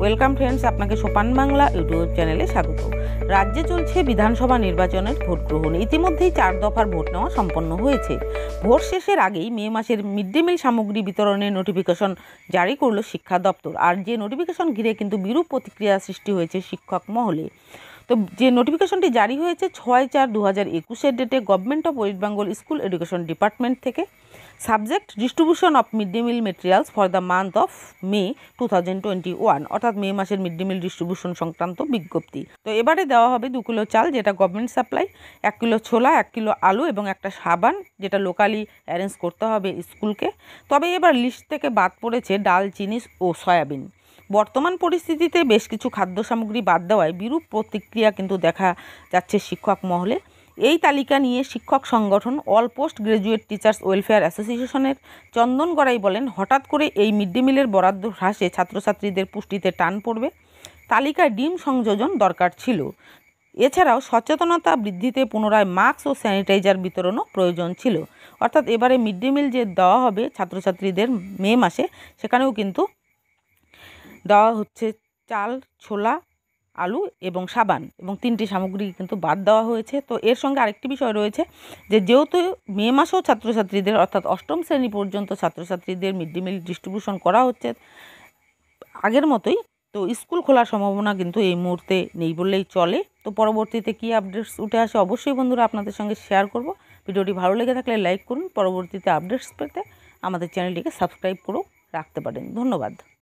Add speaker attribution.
Speaker 1: welcome friends আপনাকে সোপান Bangla YouTube চ্যানেলে স্বাগত রাজ্যে চলছে বিধানসভা নির্বাচনের ভোট গ্রহণ ইতিমধ্যেই চার দফার ভোট নেওয়া সম্পন্ন হয়েছে ভোট শেষের আগেই মে মাসের মিড ডে মিল সামগ্রী বিতরণের নোটিফিকেশন জারি করল শিক্ষা দপ্তর আর যে নোটিফিকেশন ঘিরে কিন্তু বিরূপ প্রতিক্রিয়া সৃষ্টি হয়েছে শিক্ষক মহলে তো যে নোটিফিকেশনটি জারি হয়েছে ছয় চার দু হাজার একুশের ডেটে government of West Bengal school education department থেকে subject distribution of mid day meal materials for the month of May two thousand twenty one অর্থাৎ মে মাসের মিড ডে মিল ডিস্ট্রিবিউশন সংক্রান্ত বিজ্ঞপ্তি তো এবারে দেওয়া হবে দু কিলো চাল যেটা গভর্নমেন্ট সাপ্লাই এক কিলো ছোলা এক কিলো আলু এবং একটা সাবান যেটা লোকালি অ্যারেঞ্জ করতে হবে স্কুলকে তবে এবার লিস্ট থেকে বাদ পড়েছে ডাল চিনিস ও সয়াবিন বর্তমান পরিস্থিতিতে বেশ কিছু খাদ্য সামগ্রী বাদ দেওয়ায় বিরূপ প্রতিক্রিয়া কিন্তু দেখা যাচ্ছে শিক্ষক মহলে এই তালিকা নিয়ে শিক্ষক সংগঠন all post graduate teachers welfare অ্যাসোসিয়েশনের চন্দন গড়াই বলেন হঠাৎ করে এই মিড ডে মিলের বরাদ্দ হ্রাসে ছাত্রছাত্রীদের পুষ্টিতে টান পড়বে তালিকায় ডিম সংযোজন দরকার ছিল এছাড়াও সচেতনতা বৃদ্ধিতে পুনরায় মাস্ক ও স্যানিটাইজার বিতরণও প্রয়োজন ছিল অর্থাৎ এবারে মিড ডে মিল যে দেওয়া হবে ছাত্রছাত্রীদের মে মাসে সেখানেও কিন্তু দেওয়া হচ্ছে চাল ছোলা আলু এবং সাবান এবং তিনটি সামগ্রী কিন্তু বাদ দেওয়া হয়েছে তো এর সঙ্গে আরেকটি বিষয় রয়েছে যে যেহেতু মে মাসেও ছাত্রছাত্রীদের অর্থাৎ অষ্টম শ্রেণী পর্যন্ত ছাত্রছাত্রীদের মিড ডে মিল ডিস্ট্রিবিউশন করা হচ্ছে আগের মতোই তো স্কুল খোলার সম্ভাবনা কিন্তু এই মুহূর্তে নেই বললেই চলে তো পরবর্তীতে কী আপডেটস উঠে আসে অবশ্যই বন্ধুরা আপনাদের সঙ্গে শেয়ার করব ভিডিওটি ভালো লেগে থাকলে লাইক করুন পরবর্তীতে আপডেটস পেতে আমাদের চ্যানেলটিকে সাবস্ক্রাইব করেও রাখতে পারেন ধন্যবাদ